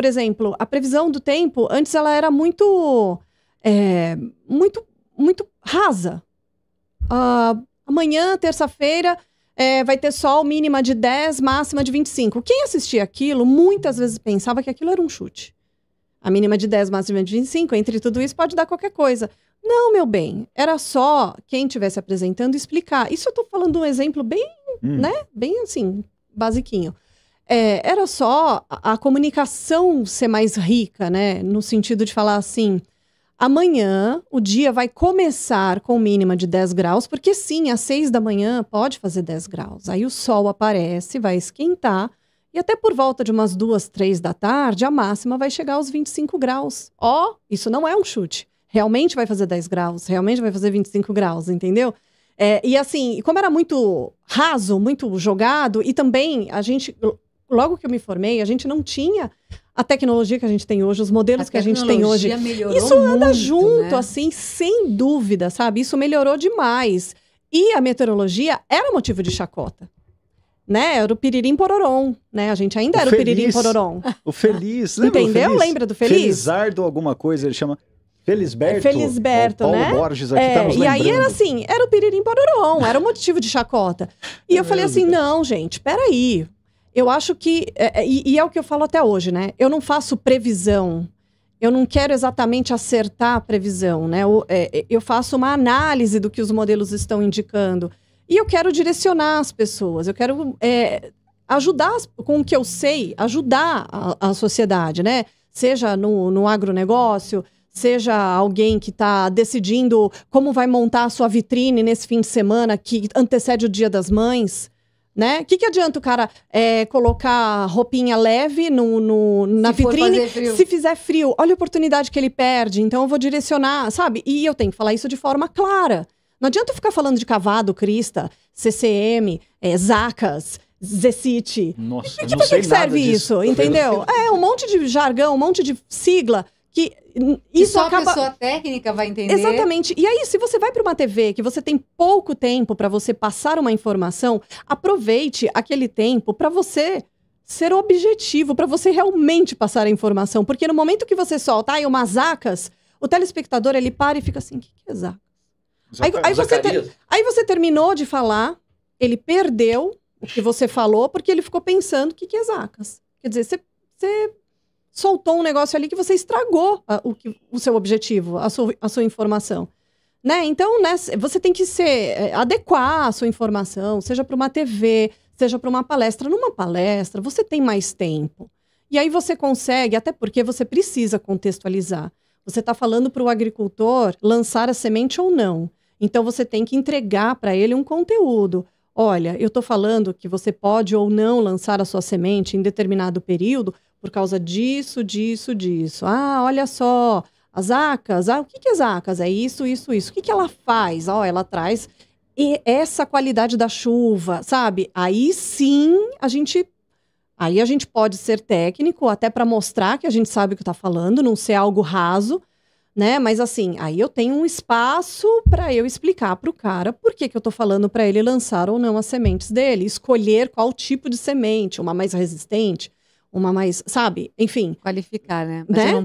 Por exemplo, a previsão do tempo, antes ela era muito. É, muito, muito rasa. Uh, amanhã, terça-feira, é, vai ter sol, mínima de 10, máxima de 25. Quem assistia aquilo muitas vezes pensava que aquilo era um chute. A mínima de 10, máxima de 25, entre tudo isso, pode dar qualquer coisa. Não, meu bem, era só quem estivesse apresentando explicar. Isso eu estou falando um exemplo bem, hum. né? Bem assim, basiquinho é, era só a, comunicação ser mais rica, né? No sentido de falar assim. Amanhã o dia vai começar com mínima de 10 graus, porque sim, às 6 da manhã pode fazer 10 graus. Aí o sol aparece, vai esquentar, e até por volta de umas duas, três da tarde, a máxima vai chegar aos 25 graus. Ó, oh, isso não é um chute. Realmente vai fazer 10 graus, realmente vai fazer 25 graus, entendeu? É, e assim, como era muito raso, muito jogado, e também a gente logo que eu me formei, a gente não tinha a tecnologia que a gente tem hoje, os modelos a que a gente tem hoje. Isso anda muito, junto, né? assim, sem dúvida, sabe? Isso melhorou demais. E a meteorologia era motivo de chacota. Né? Era o piririm pororom, né? A gente ainda o era feliz, o piririm pororom. O feliz, lembra Entendeu? Feliz? Lembra do feliz? Felizardo alguma coisa, ele chama... Felisberto. Felisberto, Paulo né? Borges aqui é, tá E aí era assim, era o piririm pororom, era o motivo de chacota. E eu falei assim, não, gente, peraí, eu acho que, é, é, e, e é o que eu falo até hoje, né? Eu não faço previsão eu não quero exatamente acertar a previsão, né? É, eu, faço uma análise do que os modelos estão indicando. E eu quero direcionar as pessoas, eu quero é, ajudar com o que eu sei, ajudar a, a sociedade, né? Seja no, no agronegócio, seja alguém que está decidindo como vai montar a sua vitrine nesse fim de semana que antecede o Dia das Mães né? O que, que adianta o cara é, colocar roupinha leve no, no na se vitrine se fizer frio? Olha a oportunidade que ele perde, então eu vou direcionar, sabe? E eu tenho que falar isso de forma clara. Não adianta eu ficar falando de cavado, crista, CCM, é, zacas, zecite. Nossa, e, tipo, não que, sei que serve disso, isso, entendeu? É, um monte de jargão, um monte de sigla que isso só acaba... a pessoa técnica vai entender. Exatamente. E aí, se você vai para uma TV que você tem pouco tempo para você passar uma informação, aproveite aquele tempo para você ser objetivo, para você realmente passar a informação. Porque no momento que você solta aí umas acas, o telespectador ele para e fica assim: o que, que é zaca? Aí, aí, você ter... aí você terminou de falar, ele perdeu o que você falou porque ele ficou pensando o que, que é zacas. Quer dizer, você soltou um negócio ali que você estragou a, o, que, o seu objetivo, a sua, a sua informação. Né? Então, né, você tem que ser, é, adequar a sua informação, seja para uma TV, seja para uma palestra. Numa palestra, você tem mais tempo. E aí você consegue, até porque você precisa contextualizar. Você está falando para o agricultor lançar a semente ou não. Então, você tem que entregar para ele um conteúdo. Olha, eu estou falando que você pode ou não lançar a sua semente em determinado período, por causa disso, disso, disso. Ah, olha só, as ACAS. Ah, o que, que é as ACAS? É isso, isso, isso. O que, que ela faz? oh, ela traz e essa qualidade da chuva, sabe? Aí sim a gente. Aí a gente pode ser técnico, até para mostrar que a gente sabe o que está falando, não ser algo raso, né? Mas assim, aí eu tenho um espaço para eu explicar para o cara por que, que eu estou falando para ele lançar ou não as sementes dele, escolher qual tipo de semente, uma mais resistente, uma mais, sabe? Enfim. Qualificar, né? Mas né? eu não